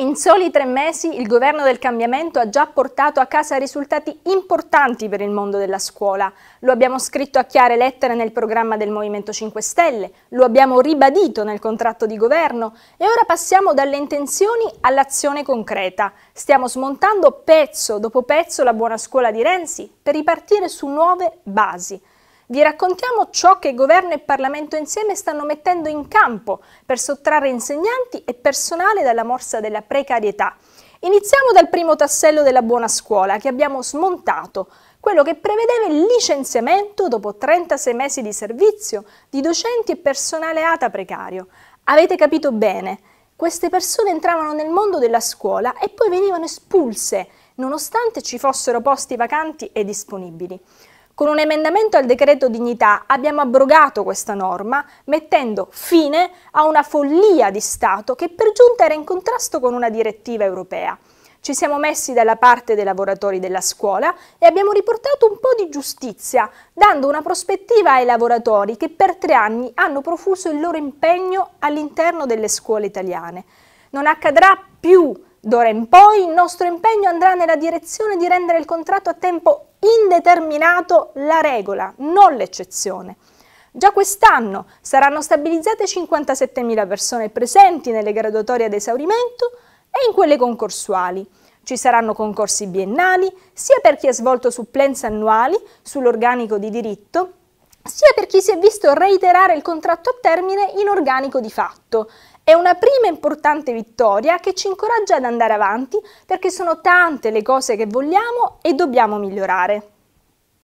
In soli tre mesi il governo del cambiamento ha già portato a casa risultati importanti per il mondo della scuola. Lo abbiamo scritto a chiare lettere nel programma del Movimento 5 Stelle, lo abbiamo ribadito nel contratto di governo e ora passiamo dalle intenzioni all'azione concreta. Stiamo smontando pezzo dopo pezzo la buona scuola di Renzi per ripartire su nuove basi vi raccontiamo ciò che governo e Parlamento insieme stanno mettendo in campo per sottrarre insegnanti e personale dalla morsa della precarietà. Iniziamo dal primo tassello della buona scuola che abbiamo smontato, quello che prevedeva il licenziamento dopo 36 mesi di servizio di docenti e personale ATA precario. Avete capito bene, queste persone entravano nel mondo della scuola e poi venivano espulse, nonostante ci fossero posti vacanti e disponibili. Con un emendamento al decreto dignità abbiamo abrogato questa norma mettendo fine a una follia di Stato che per giunta era in contrasto con una direttiva europea. Ci siamo messi dalla parte dei lavoratori della scuola e abbiamo riportato un po' di giustizia, dando una prospettiva ai lavoratori che per tre anni hanno profuso il loro impegno all'interno delle scuole italiane. Non accadrà più D'ora in poi il nostro impegno andrà nella direzione di rendere il contratto a tempo indeterminato la regola, non l'eccezione. Già quest'anno saranno stabilizzate 57.000 persone presenti nelle graduatorie ad esaurimento e in quelle concorsuali. Ci saranno concorsi biennali sia per chi ha svolto supplenze annuali sull'organico di diritto, sia per chi si è visto reiterare il contratto a termine in organico di fatto è una prima importante vittoria che ci incoraggia ad andare avanti perché sono tante le cose che vogliamo e dobbiamo migliorare.